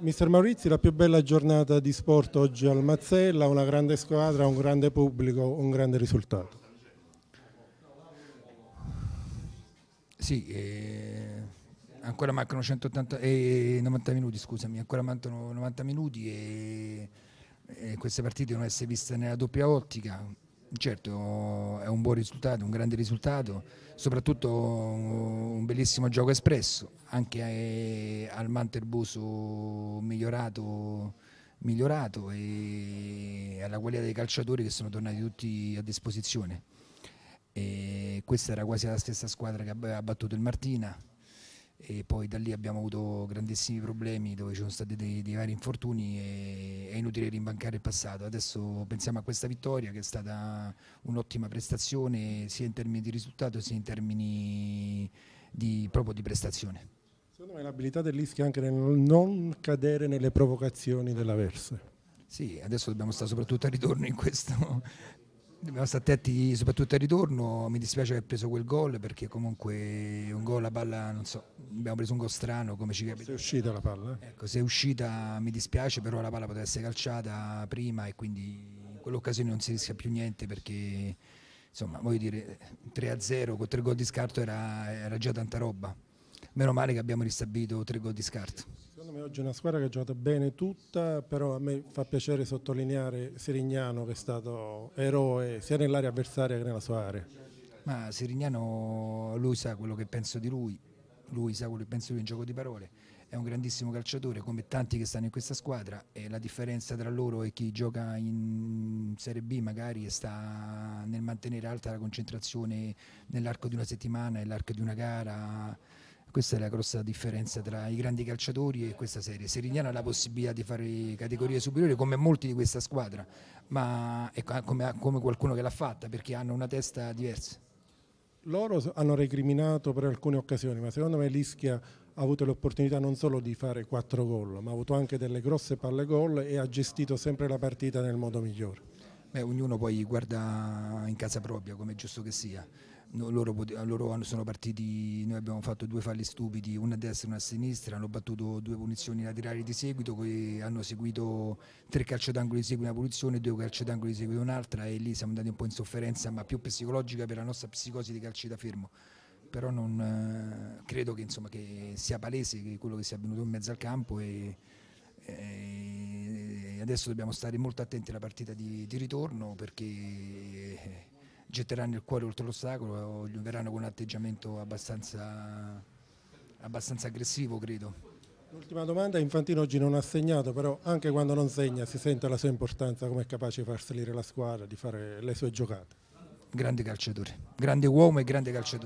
Mister Maurizi, la più bella giornata di sport oggi al Mazzella, una grande squadra, un grande pubblico, un grande risultato. Sì, eh, ancora mancano 180, eh, 90 minuti, scusami, ancora mancano 90 minuti e, e queste partite devono essere viste nella doppia ottica. Certo, è un buon risultato, un grande risultato, soprattutto un bellissimo gioco espresso, anche eh, al Manterbusu migliorato, migliorato e alla qualità dei calciatori che sono tornati tutti a disposizione. E questa era quasi la stessa squadra che aveva battuto il Martina, e poi da lì abbiamo avuto grandissimi problemi dove ci sono stati dei, dei vari infortuni e è inutile rimbancare il passato. Adesso pensiamo a questa vittoria che è stata un'ottima prestazione sia in termini di risultato sia in termini di, proprio di prestazione. Secondo me l'abilità dell'Ischia anche nel non cadere nelle provocazioni dell'Aversa. Sì, adesso dobbiamo stare soprattutto a ritorno in questo, Dobbiamo stare attenti soprattutto al ritorno, mi dispiace aver preso quel gol perché comunque un gol la palla, non so, abbiamo preso un gol strano come ci capita. Se è uscita la palla? Eh? Ecco, se è uscita mi dispiace, però la palla poteva essere calciata prima e quindi in quell'occasione non si rischia più niente perché insomma voglio dire 3-0 con tre gol di scarto era, era già tanta roba meno male che abbiamo ristabilito tre gol di scarto. Secondo me oggi è una squadra che ha giocato bene tutta, però a me fa piacere sottolineare Serignano che è stato eroe sia nell'area avversaria che nella sua area. Ma Serignano lui sa quello che penso di lui, lui sa quello che penso di lui in gioco di parole è un grandissimo calciatore come tanti che stanno in questa squadra e la differenza tra loro e chi gioca in Serie B magari sta nel mantenere alta la concentrazione nell'arco di una settimana, nell'arco di una gara questa è la grossa differenza tra i grandi calciatori e questa serie. Serignano ha la possibilità di fare categorie superiori come molti di questa squadra, ma come, come qualcuno che l'ha fatta perché hanno una testa diversa. Loro hanno recriminato per alcune occasioni, ma secondo me l'Ischia ha avuto l'opportunità non solo di fare quattro gol, ma ha avuto anche delle grosse palle gol e ha gestito sempre la partita nel modo migliore eh, ognuno poi guarda in casa propria, come è giusto che sia. No, loro, loro, sono partiti, noi abbiamo fatto due falli stupidi, una a destra e una a sinistra, hanno battuto due punizioni laterali di seguito, hanno seguito tre calci d'angolo di seguito una punizione, due calci d'angolo di seguito un'altra e lì siamo andati un po' in sofferenza, ma più psicologica per la nostra psicosi di calci da fermo. Però non, eh, credo che, insomma, che sia palese che quello che sia avvenuto in mezzo al campo e adesso dobbiamo stare molto attenti alla partita di, di ritorno perché eh, getteranno il cuore oltre l'ostacolo gli verranno con un atteggiamento abbastanza, abbastanza aggressivo credo. L'ultima domanda, Infantino oggi non ha segnato, però anche quando non segna si sente la sua importanza, come è capace di far salire la squadra, di fare le sue giocate. Grande calciatore, grande uomo e grande calciatore.